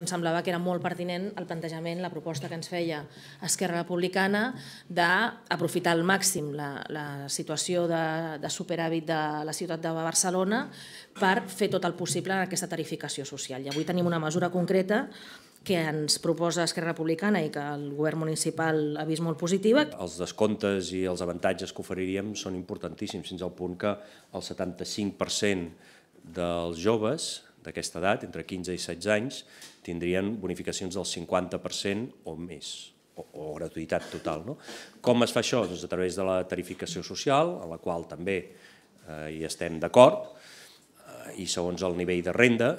Em semblava que era molt pertinent el plantejament, la proposta que ens feia Esquerra Republicana d'aprofitar al màxim la, la situació de, de superàvit de la ciutat de Barcelona per fer tot el possible en aquesta tarificació social. I avui tenim una mesura concreta que ens proposa Esquerra Republicana i que el govern municipal ha vist molt positiva. Els descomptes i els avantatges que oferiríem són importantíssims, fins al punt que el 75% dels joves d'aquesta edat, entre 15 i 16 anys, tindrien bonificacions del 50% o més o, gratuïtat total. No? Com es fa això? Doncs a través de la tarificació social, a la qual també eh, hi estem d'acord, eh, i segons el nivell de renda,